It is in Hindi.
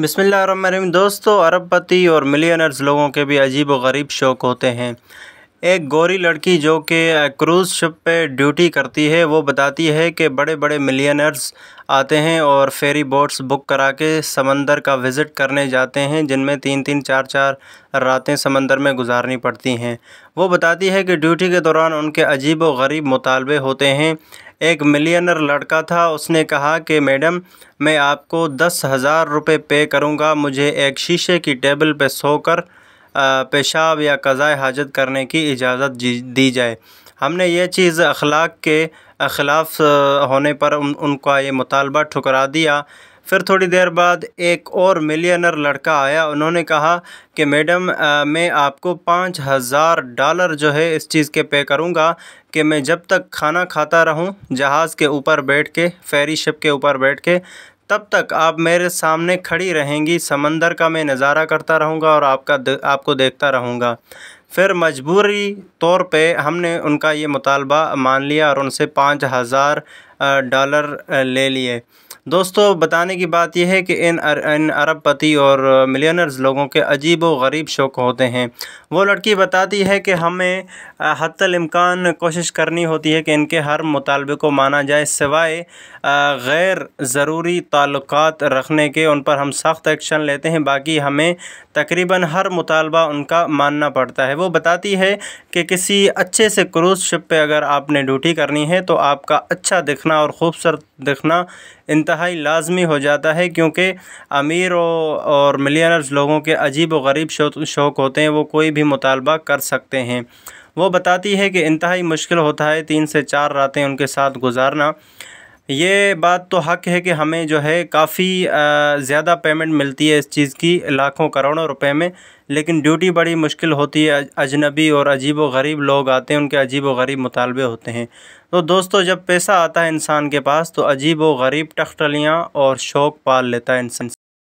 बिसमीम दोस्तों अरबपति और मिलियनर्स लोगों के भी अजीब व गरीब शौक़ होते हैं एक गोरी लड़की जो कि क्रूज़ शिप पे ड्यूटी करती है वो बताती है कि बड़े बड़े मिलियनर्स आते हैं और फेरी बोट्स बुक करा के समंदर का विज़िट करने जाते हैं जिनमें तीन तीन चार चार रातें समंदर में गुजारनी पड़ती हैं वो बताती है कि ड्यूटी के दौरान उनके अजीब व गरीब मुतालबे होते हैं एक मिलियनर लड़का था उसने कहा कि मैडम मैं आपको दस हज़ार रुपये पे करूँगा मुझे एक शीशे की टेबल पर सोकर पेशाब या कज़ाय हाजत करने की इजाज़त दी जाए हमने ये चीज़ अखलाक के ख़िलाफ़ होने पर उन, उनका ये मुतालबा ठुकरा दिया फिर थोड़ी देर बाद एक और मिलियनर लड़का आया उन्होंने कहा कि मैडम मैं आपको पाँच हज़ार डॉलर जो है इस चीज़ के पे करूँगा कि मैं जब तक खाना खाता रहूँ जहाज़ के ऊपर बैठ के फेरी शिप के ऊपर बैठ के तब तक आप मेरे सामने खड़ी रहेंगी समंदर का मैं नज़ारा करता रहूँगा और आपका दे, आपको देखता रहूँगा फिर मजबूरी तौर पे हमने उनका ये मुतालबा मान लिया और उनसे पाँच हज़ार डॉलर ले लिए दोस्तों बताने की बात यह है कि इन अर, इन अरबपति और मिलियनर्स लोगों के अजीब व गरीब शौक़ होते हैं वो लड़की बताती है कि हमें हतलमकान कोशिश करनी होती है कि इनके हर मुतालबे को माना जाए सिवाय गैर ज़रूरी ताल्लुक़ रखने के उन पर हम सख्त एक्शन लेते हैं बाकी हमें तकरीबन हर मुतालबा उनका मानना पड़ता है वो बताती है कि किसी अच्छे से क्रूज़ शिप पर अगर आपने ड्यूटी करनी है तो आपका अच्छा दिखना और ख़ूबसूरत दिखना इंत इंतहाई लाजमी हो जाता है क्योंकि अमीर और मिलियनर्स लोगों के अजीब व गरीब शौक़ होते हैं वो कोई भी मुतालबा कर सकते हैं वो बताती है कि इंतहाई मुश्किल होता है तीन से चार रातें उनके साथ गुजारना ये बात तो हक है कि हमें जो है काफ़ी ज़्यादा पेमेंट मिलती है इस चीज़ की लाखों करोड़ों रुपए में लेकिन ड्यूटी बड़ी मुश्किल होती है अजनबी और अजीब व गरीब लोग आते हैं उनके अजीब व गरीब मुतालबे होते हैं तो दोस्तों जब पैसा आता है इंसान के पास तो अजीब व गरीब टखटलियाँ और शौक़ पाल लेता है इंसान